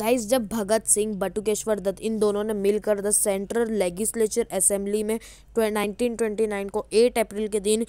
guys जब भगत सिंह बटुकेश्वर दत्त इन दोनों ने मिलकर द सेंट्रल लेजिस्लेचर असेंबली में 1929 को 8 अप्रैल के दिन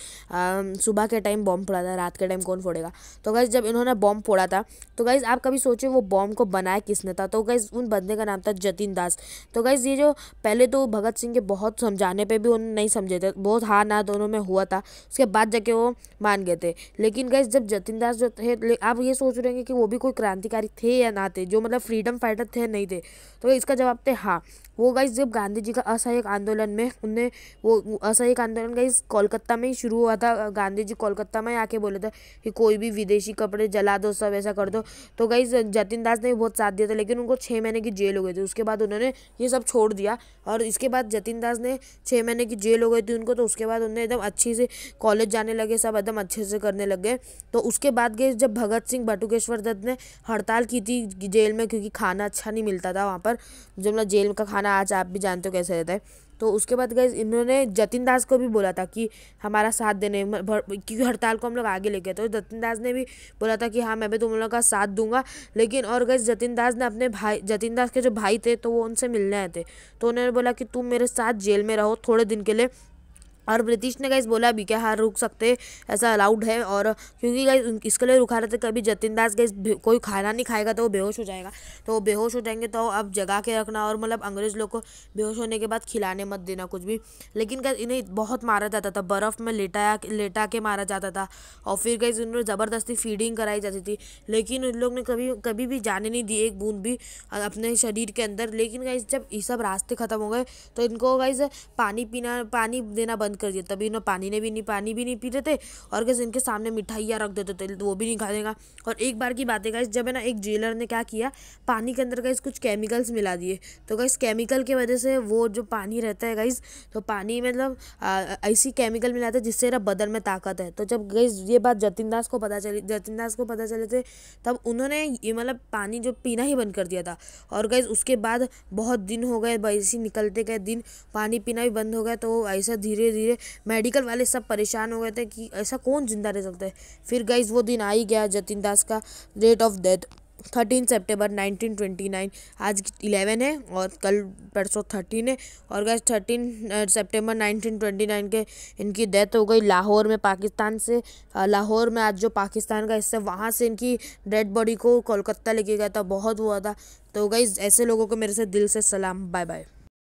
सुबह के टाइम बॉम्ब फोड़ा था रात के टाइम कौन फोड़ेगा तो गाइस जब इन्होंने बॉम्ब फोड़ा था तो गाइज आप कभी सोचे वो बॉम्ब को बनाया किसने था तो गाइस उन बंदे का नाम था जतिन दास तो गाइज ये जो पहले तो भगत सिंह के बहुत समझाने पर भी उन्होंने नहीं समझे थे बहुत हार ना दोनों में हुआ था उसके बाद जाके वो मान गए थे लेकिन गाइस जब जतिन दास जो थे आप ये सोच रहे हैं कि वो भी कोई क्रांतिकारी थे या ना थे जो मतलब फ्री फ्रीडम फाइटर थे नहीं थे तो इसका जवाब थे हाँ वो गाइस जब गांधी जी का असहयोग आंदोलन में उन्हें वो असहयोग आंदोलन गई कोलकाता में ही शुरू हुआ था गांधी जी कोलकाता में आके बोले थे कि कोई भी विदेशी कपड़े जला दो सब ऐसा कर दो तो गाइस जतिन दास ने बहुत साथ दिया था लेकिन उनको छः महीने की जेल हो गई थी उसके बाद उन्होंने ये सब छोड़ दिया और इसके बाद जतिन दास ने छः महीने की जेल हो गई थी उनको तो उसके बाद उन्हें एकदम अच्छी से कॉलेज जाने लगे सब एकदम अच्छे से करने लगे तो उसके बाद गए जब भगत सिंह बटुकेश्वर दत्त ने हड़ताल की थी जेल में क्योंकि कि खाना अच्छा नहीं मिलता था वहाँ पर जो मतलब जेल का खाना आज आप भी जानते हो कैसे रहता है तो उसके बाद गए इन्होंने जतिन दास को भी बोला था कि हमारा साथ देने क्योंकि हड़ताल को हम लोग आगे लेके गए तो जतिन दास ने भी बोला था कि हाँ मैं भी तुम लोगों का साथ दूंगा लेकिन और गए जतिन दास ने अपने भाई जतिन दास के जो भाई थे तो वो उनसे मिलने आए थे तो उन्होंने बोला कि तुम मेरे साथ जेल में रहो थोड़े दिन के लिए और ब्रिटिश ने गाइस बोला अभी क्या हार रुक सकते ऐसा अलाउड है और क्योंकि गाइस इसके लिए रुका रहे थे कभी जतिन दास गाइस कोई खाना नहीं खाएगा तो वो बेहोश हो जाएगा तो वो बेहोश हो जाएंगे तो अब जगा के रखना और मतलब अंग्रेज़ लोग को बेहोश होने के बाद खिलाने मत देना कुछ भी लेकिन गाइस इन्हें बहुत मारा जाता था बर्फ़ में लेटाया लेटा के मारा जाता था और फिर गाइस इन्होंने ज़बरदस्ती फीडिंग कराई जाती थी लेकिन उन लोग ने कभी कभी भी जाने नहीं दी एक बूंद भी अपने शरीर के अंदर लेकिन गाइस जब ये सब रास्ते ख़त्म हो गए तो इनको गाइस पानी पीना पानी देना बंद कर दिया तभी इन्होंने पानी ने भी नहीं पानी भी नहीं पीते थे और कैसे इनके सामने मिठाइयाँ रख देते थे वो भी नहीं खा देगा और एक बार की बात है गाइस जब है ना एक जेलर ने क्या किया पानी के अंदर गाइस कुछ केमिकल्स मिला दिए तो गाइस केमिकल की के वजह से वो जो पानी रहता है गाइस तो पानी मतलब ऐसी केमिकल मिलाते था जिससे ना बदन में ताकत है तो जब गाइस ये बात जतिन दास को पता चली जतिन दास को पता चले थे तब उन्होंने ये मतलब पानी जो पीना ही बंद कर दिया था और गाइस उसके बाद बहुत दिन हो गए ऐसे निकलते गए दिन पानी पीना भी बंद हो गया तो ऐसा धीरे धीरे धीरे मेडिकल वाले सब परेशान हो गए थे कि ऐसा कौन जिंदा रह सकता है फिर गाइज वो दिन आ ही गया जतिन दास का date of death thirteen September nineteen twenty nine आज इलेवन है और कल परसों थर्टीन है और guess thirteen September nineteen twenty nine के इनकी डेथ हो गई लाहौर में पाकिस्तान से लाहौर में आज जो पाकिस्तान का हिस्सा वहाँ से इनकी डेड बॉडी को कोलकाता लेके गया था बहुत हुआ था तो गई ऐसे लोगों को मेरे से दिल से सलाम बाय बाय